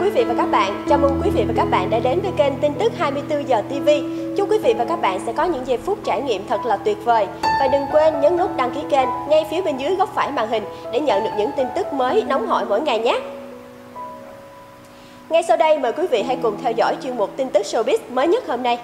quý vị và các bạn. Chào mừng quý vị và các bạn đã đến với kênh tin tức 24 giờ TV. Chúc quý vị và các bạn sẽ có những giây phút trải nghiệm thật là tuyệt vời. Và đừng quên nhấn nút đăng ký kênh ngay phía bên dưới góc phải màn hình để nhận được những tin tức mới nóng hổi mỗi ngày nhé. Ngay sau đây mời quý vị hãy cùng theo dõi chuyên mục tin tức showbiz mới nhất hôm nay.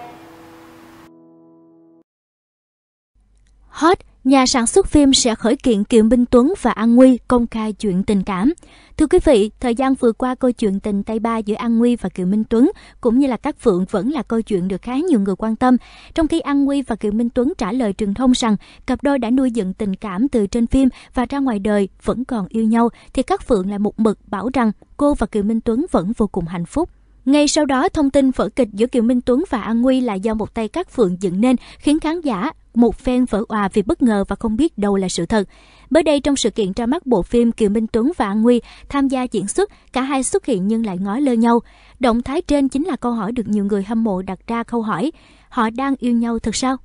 Hot nhà sản xuất phim sẽ khởi kiện Kiều Minh Tuấn và An Nguy công khai chuyện tình cảm. Thưa quý vị, thời gian vừa qua câu chuyện tình tay ba giữa An Nguy và Kiều Minh Tuấn cũng như là các phượng vẫn là câu chuyện được khá nhiều người quan tâm. Trong khi An Nguy và Kiều Minh Tuấn trả lời truyền thông rằng cặp đôi đã nuôi dựng tình cảm từ trên phim và ra ngoài đời vẫn còn yêu nhau, thì các phượng lại một mực bảo rằng cô và Kiều Minh Tuấn vẫn vô cùng hạnh phúc. Ngay sau đó, thông tin vở kịch giữa Kiều Minh Tuấn và An Nguy là do một tay các phượng dựng nên, khiến khán giả một phen vỡ òa vì bất ngờ và không biết đâu là sự thật. Mới đây trong sự kiện ra mắt bộ phim Kiều Minh Tuấn và An Nguy tham gia diễn xuất, cả hai xuất hiện nhưng lại ngó lơ nhau. Động thái trên chính là câu hỏi được nhiều người hâm mộ đặt ra câu hỏi, họ đang yêu nhau thật sao?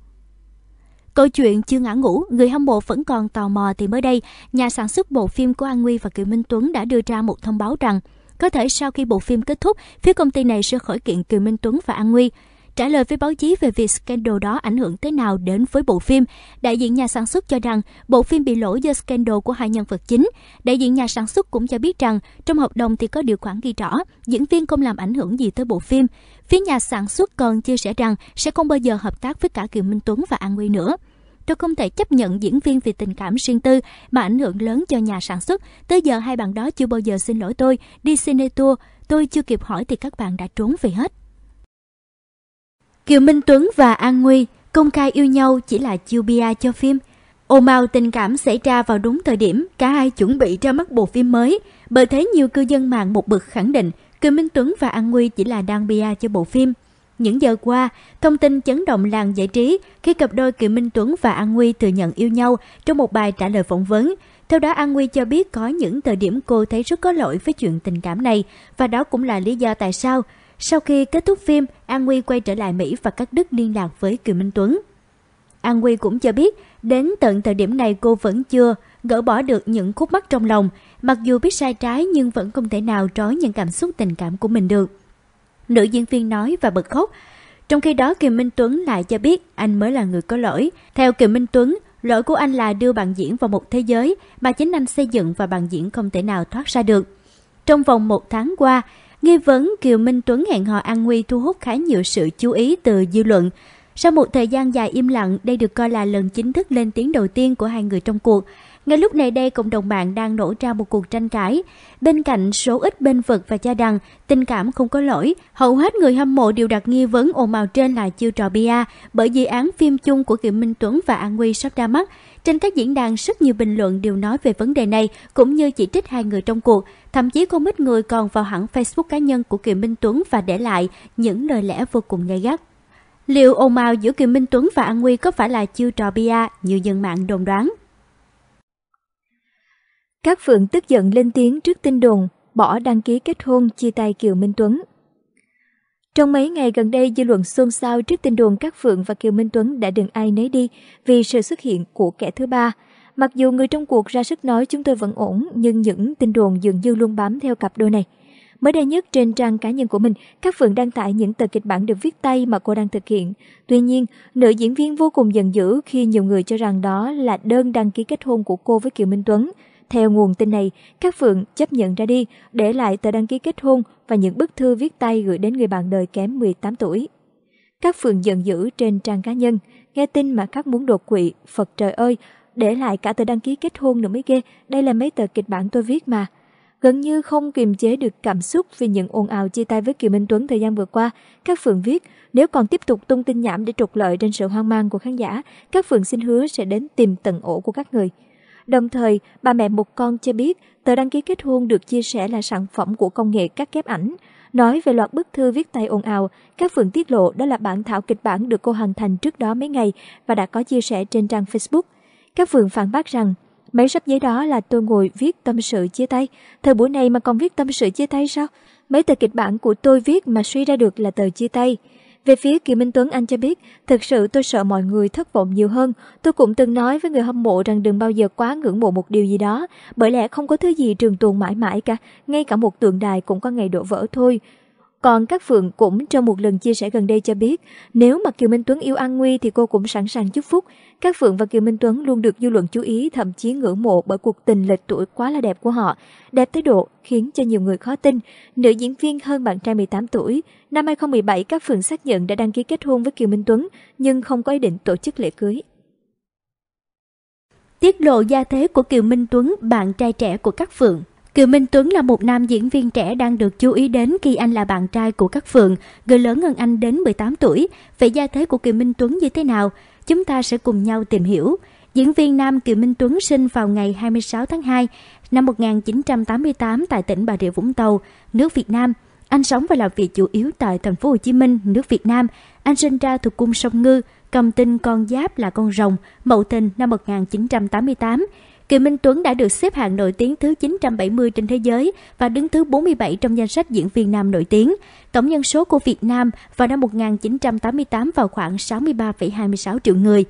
Câu chuyện chưa ngã ngủ, người hâm mộ vẫn còn tò mò thì mới đây, nhà sản xuất bộ phim của An Nguy và Kiều Minh Tuấn đã đưa ra một thông báo rằng có thể sau khi bộ phim kết thúc, phía công ty này sẽ khởi kiện Kiều Minh Tuấn và An Nguy. Trả lời với báo chí về việc scandal đó ảnh hưởng thế nào đến với bộ phim, đại diện nhà sản xuất cho rằng bộ phim bị lỗi do scandal của hai nhân vật chính. Đại diện nhà sản xuất cũng cho biết rằng trong hợp đồng thì có điều khoản ghi rõ diễn viên không làm ảnh hưởng gì tới bộ phim. Phía nhà sản xuất còn chia sẻ rằng sẽ không bao giờ hợp tác với cả Kiều Minh Tuấn và An Quy nữa tôi không thể chấp nhận diễn viên vì tình cảm riêng tư mà ảnh hưởng lớn cho nhà sản xuất. Tới giờ hai bạn đó chưa bao giờ xin lỗi tôi, đi cine tour, tôi chưa kịp hỏi thì các bạn đã trốn về hết. Kiều Minh Tuấn và An Nguy công khai yêu nhau chỉ là chiêu bia cho phim. Ồn ào tình cảm xảy ra vào đúng thời điểm cả hai chuẩn bị ra mắt bộ phim mới, bởi thế nhiều cư dân mạng một bực khẳng định Kiều Minh Tuấn và An Nguy chỉ là đang bia cho bộ phim. Những giờ qua, thông tin chấn động làng giải trí khi cặp đôi Kiều Minh Tuấn và An Nguy thừa nhận yêu nhau trong một bài trả lời phỏng vấn. Theo đó, An Nguy cho biết có những thời điểm cô thấy rất có lỗi với chuyện tình cảm này và đó cũng là lý do tại sao sau khi kết thúc phim, An Huy quay trở lại Mỹ và cắt đứt liên lạc với Kiều Minh Tuấn. An Huy cũng cho biết, đến tận thời điểm này cô vẫn chưa gỡ bỏ được những khúc mắc trong lòng, mặc dù biết sai trái nhưng vẫn không thể nào trói những cảm xúc tình cảm của mình được. Nữ diễn viên nói và bật khóc. Trong khi đó Kiều Minh Tuấn lại cho biết anh mới là người có lỗi. Theo Kiều Minh Tuấn, lỗi của anh là đưa bạn diễn vào một thế giới mà chính anh xây dựng và bạn diễn không thể nào thoát ra được. Trong vòng một tháng qua, Nghi vấn Kiều Minh Tuấn hẹn hò an nguy thu hút khá nhiều sự chú ý từ dư luận. Sau một thời gian dài im lặng, đây được coi là lần chính thức lên tiếng đầu tiên của hai người trong cuộc. Ngay lúc này đây cộng đồng mạng đang nổ ra một cuộc tranh cãi. Bên cạnh số ít bên vực và cho rằng tình cảm không có lỗi, hầu hết người hâm mộ đều đặt nghi vấn ồn màu trên là chiêu trò bia bởi dự án phim chung của Kiều Minh Tuấn và An Huy sắp ra mắt. Trên các diễn đàn rất nhiều bình luận đều nói về vấn đề này cũng như chỉ trích hai người trong cuộc. Thậm chí không ít người còn vào hẳn Facebook cá nhân của Kiều Minh Tuấn và để lại những lời lẽ vô cùng gay gắt. Liệu ồn màu giữa Kiều Minh Tuấn và An Huy có phải là chiêu trò bia như dân mạng đồn đoán? Các Phượng tức giận lên tiếng trước tin đồn bỏ đăng ký kết hôn chia tay Kiều Minh Tuấn. Trong mấy ngày gần đây, dư luận xôn xao trước tin đồn các Phượng và Kiều Minh Tuấn đã đừng ai nấy đi vì sự xuất hiện của kẻ thứ ba. Mặc dù người trong cuộc ra sức nói chúng tôi vẫn ổn, nhưng những tin đồn dường như luôn bám theo cặp đôi này. Mới đây nhất trên trang cá nhân của mình, các Phượng đăng tải những tờ kịch bản được viết tay mà cô đang thực hiện. Tuy nhiên, nữ diễn viên vô cùng giận dữ khi nhiều người cho rằng đó là đơn đăng ký kết hôn của cô với Kiều Minh Tuấn – theo nguồn tin này, các Phượng chấp nhận ra đi, để lại tờ đăng ký kết hôn và những bức thư viết tay gửi đến người bạn đời kém 18 tuổi. Các Phượng giận dữ trên trang cá nhân, nghe tin mà các muốn đột quỵ, Phật trời ơi, để lại cả tờ đăng ký kết hôn nữa mới ghê, đây là mấy tờ kịch bản tôi viết mà. Gần như không kiềm chế được cảm xúc vì những ồn ào chia tay với Kiều Minh Tuấn thời gian vừa qua, các Phượng viết, nếu còn tiếp tục tung tin nhảm để trục lợi trên sự hoang mang của khán giả, các Phượng xin hứa sẽ đến tìm tận ổ của các người. Đồng thời, bà mẹ một con cho biết tờ đăng ký kết hôn được chia sẻ là sản phẩm của công nghệ cắt ghép ảnh. Nói về loạt bức thư viết tay ồn ào, các phượng tiết lộ đó là bản thảo kịch bản được cô hoàn thành trước đó mấy ngày và đã có chia sẻ trên trang Facebook. Các phượng phản bác rằng, mấy sắp giấy đó là tôi ngồi viết tâm sự chia tay. Thời buổi này mà còn viết tâm sự chia tay sao? Mấy tờ kịch bản của tôi viết mà suy ra được là tờ chia tay. Về phía kỳ Minh Tuấn Anh cho biết, thực sự tôi sợ mọi người thất vọng nhiều hơn. Tôi cũng từng nói với người hâm mộ rằng đừng bao giờ quá ngưỡng mộ một điều gì đó, bởi lẽ không có thứ gì trường tồn mãi mãi cả, ngay cả một tượng đài cũng có ngày đổ vỡ thôi. Còn các Phượng cũng trong một lần chia sẻ gần đây cho biết, nếu mà Kiều Minh Tuấn yêu An Nguy thì cô cũng sẵn sàng chúc phúc. Các Phượng và Kiều Minh Tuấn luôn được dư luận chú ý thậm chí ngưỡng mộ bởi cuộc tình lệch tuổi quá là đẹp của họ. Đẹp tới độ khiến cho nhiều người khó tin. Nữ diễn viên hơn bạn trai 18 tuổi. Năm 2017, các Phượng xác nhận đã đăng ký kết hôn với Kiều Minh Tuấn nhưng không có ý định tổ chức lễ cưới. Tiết lộ gia thế của Kiều Minh Tuấn, bạn trai trẻ của các Phượng Kiều Minh Tuấn là một nam diễn viên trẻ đang được chú ý đến khi anh là bạn trai của các phượng, người lớn hơn anh đến 18 tuổi. Vậy gia thế của Kiều Minh Tuấn như thế nào? Chúng ta sẽ cùng nhau tìm hiểu. Diễn viên nam Kiều Minh Tuấn sinh vào ngày 26 tháng 2 năm 1988 tại tỉnh Bà Rịa Vũng Tàu, nước Việt Nam. Anh sống và làm việc chủ yếu tại thành phố Hồ Chí Minh, nước Việt Nam. Anh sinh ra thuộc cung sông Ngư, cầm tinh con giáp là con rồng, mậu tình năm 1988. Kiều Minh Tuấn đã được xếp hạng nổi tiếng thứ 970 trên thế giới và đứng thứ 47 trong danh sách diễn viên nam nổi tiếng. Tổng dân số của Việt Nam vào năm 1988 vào khoảng 63,26 triệu người.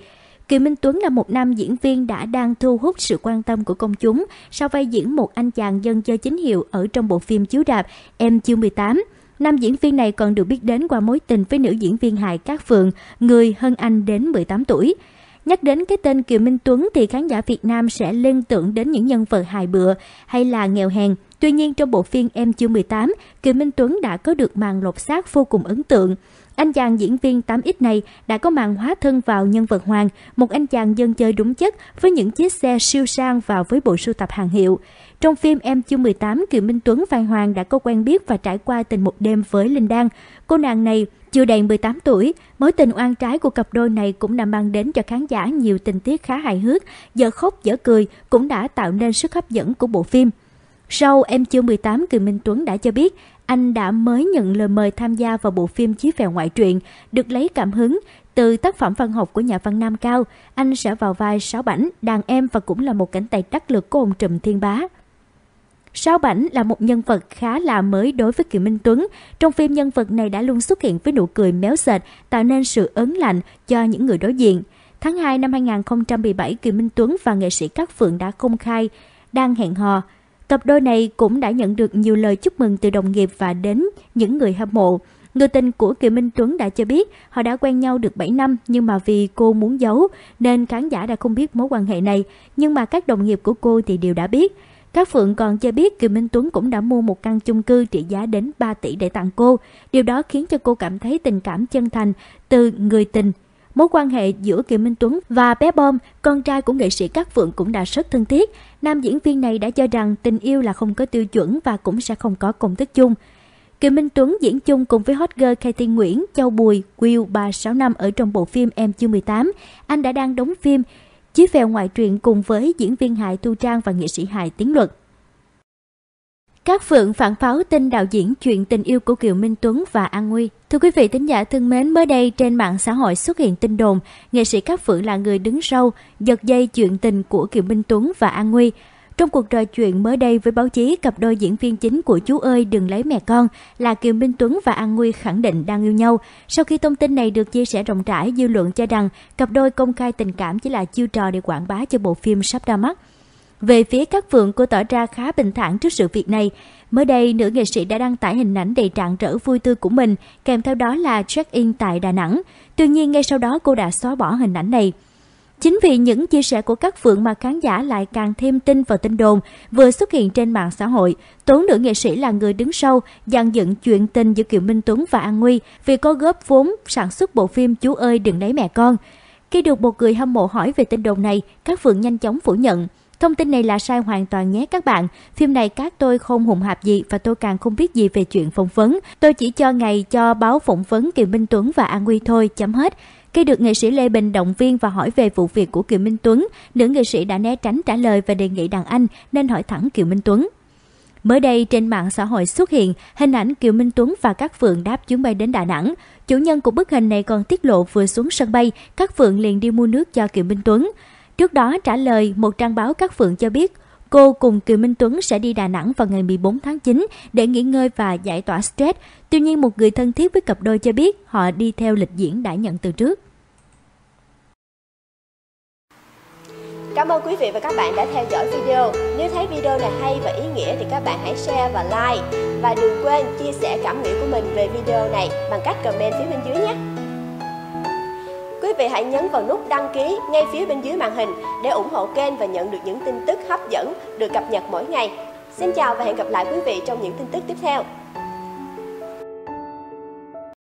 Kiều Minh Tuấn là một nam diễn viên đã đang thu hút sự quan tâm của công chúng sau vai diễn một anh chàng dân chơi chính hiệu ở trong bộ phim chiếu đạp Em chưa 18. Nam diễn viên này còn được biết đến qua mối tình với nữ diễn viên Hải Cát Phượng, người hơn anh đến 18 tuổi. Nhắc đến cái tên Kiều Minh Tuấn thì khán giả Việt Nam sẽ liên tưởng đến những nhân vật hài bựa hay là nghèo hèn. Tuy nhiên trong bộ phim Em chưa 18, Kiều Minh Tuấn đã có được màn lột xác vô cùng ấn tượng. Anh chàng diễn viên 8X này đã có màn hóa thân vào nhân vật Hoàng, một anh chàng dân chơi đúng chất với những chiếc xe siêu sang và với bộ sưu tập hàng hiệu. Trong phim Em chưa 18, Kiều Minh Tuấn và Hoàng đã có quen biết và trải qua tình một đêm với Linh Đan. Cô nàng này chưa đầy 18 tuổi, mối tình oan trái của cặp đôi này cũng đã mang đến cho khán giả nhiều tình tiết khá hài hước, giờ khóc dở cười cũng đã tạo nên sức hấp dẫn của bộ phim. Sau Em chưa 18, Kiều Minh Tuấn đã cho biết anh đã mới nhận lời mời tham gia vào bộ phim Chí phèo ngoại truyện, được lấy cảm hứng từ tác phẩm văn học của nhà văn Nam Cao. Anh sẽ vào vai Sáu Bảnh, Đàn Em và cũng là một cảnh tài đắc lực của ông Trùm Thiên Bá. Sao Bảnh là một nhân vật khá là mới đối với Kiều Minh Tuấn. Trong phim nhân vật này đã luôn xuất hiện với nụ cười méo sệt, tạo nên sự ấn lạnh cho những người đối diện. Tháng 2 năm 2017, Kiều Minh Tuấn và nghệ sĩ Cát Phượng đã công khai, đang hẹn hò. Cặp đôi này cũng đã nhận được nhiều lời chúc mừng từ đồng nghiệp và đến những người hâm mộ. Người tình của Kiều Minh Tuấn đã cho biết họ đã quen nhau được 7 năm nhưng mà vì cô muốn giấu nên khán giả đã không biết mối quan hệ này. Nhưng mà các đồng nghiệp của cô thì đều đã biết. Các Phượng còn cho biết Kiều Minh Tuấn cũng đã mua một căn chung cư trị giá đến 3 tỷ để tặng cô. Điều đó khiến cho cô cảm thấy tình cảm chân thành từ người tình. Mối quan hệ giữa Kiều Minh Tuấn và bé Bom, con trai của nghệ sĩ Các Phượng cũng đã rất thân thiết. Nam diễn viên này đã cho rằng tình yêu là không có tiêu chuẩn và cũng sẽ không có công thức chung. Kiều Minh Tuấn diễn chung cùng với hot girl Katy Nguyễn, Châu Bùi, Will 365 ở trong bộ phim Em chưa 18. Anh đã đang đóng phim Chiếc vèo ngoại truyện cùng với diễn viên Hải Tu Trang và nghệ sĩ Hải Tiến Luật. Các phượng phản pháo tin đạo diễn chuyện tình yêu của Kiều Minh Tuấn và An Nguy. Thưa quý vị tính giả thân mến, mới đây trên mạng xã hội xuất hiện tin đồn, nghệ sĩ Các Phượng là người đứng sau, giật dây chuyện tình của Kiều Minh Tuấn và An Nguy. Trong cuộc trò chuyện mới đây với báo chí, cặp đôi diễn viên chính của Chú ơi đừng lấy mẹ con là Kiều Minh Tuấn và An Nguy khẳng định đang yêu nhau. Sau khi thông tin này được chia sẻ rộng rãi, dư luận cho rằng cặp đôi công khai tình cảm chỉ là chiêu trò để quảng bá cho bộ phim sắp ra mắt. Về phía các phượng cô tỏ ra khá bình thản trước sự việc này. Mới đây, nữ nghệ sĩ đã đăng tải hình ảnh đầy trạng rỡ vui tươi của mình, kèm theo đó là check-in tại Đà Nẵng. Tuy nhiên, ngay sau đó cô đã xóa bỏ hình ảnh này. Chính vì những chia sẻ của các phượng mà khán giả lại càng thêm tin vào tin đồn vừa xuất hiện trên mạng xã hội. Tuấn nữ nghệ sĩ là người đứng sau, dàn dựng chuyện tình giữa Kiều Minh Tuấn và An Nguy vì có góp vốn sản xuất bộ phim Chú ơi đừng lấy mẹ con. Khi được một người hâm mộ hỏi về tin đồn này, các phượng nhanh chóng phủ nhận. Thông tin này là sai hoàn toàn nhé các bạn. Phim này các tôi không hùng hạp gì và tôi càng không biết gì về chuyện phỏng vấn. Tôi chỉ cho ngày cho báo phỏng vấn Kiều Minh Tuấn và An Nguy thôi, chấm hết. Khi được nghệ sĩ Lê Bình động viên và hỏi về vụ việc của Kiều Minh Tuấn, nữ nghệ sĩ đã né tránh trả lời và đề nghị đàn anh nên hỏi thẳng Kiều Minh Tuấn. Mới đây trên mạng xã hội xuất hiện hình ảnh Kiều Minh Tuấn và các Phượng đáp chuyến bay đến Đà Nẵng. Chủ nhân của bức hình này còn tiết lộ vừa xuống sân bay, các Phượng liền đi mua nước cho Kiều Minh Tuấn. Trước đó trả lời, một trang báo các Phượng cho biết Cô cùng Kiều Minh Tuấn sẽ đi Đà Nẵng vào ngày 14 tháng 9 để nghỉ ngơi và giải tỏa stress. Tuy nhiên một người thân thiết với cặp đôi cho biết họ đi theo lịch diễn đã nhận từ trước. Cảm ơn quý vị và các bạn đã theo dõi video. Nếu thấy video này hay và ý nghĩa thì các bạn hãy share và like. Và đừng quên chia sẻ cảm nghĩ của mình về video này bằng cách comment phía bên dưới nhé vị hãy nhấn vào nút đăng ký ngay phía bên dưới màn hình để ủng hộ kênh và nhận được những tin tức hấp dẫn được cập nhật mỗi ngày. Xin chào và hẹn gặp lại quý vị trong những tin tức tiếp theo.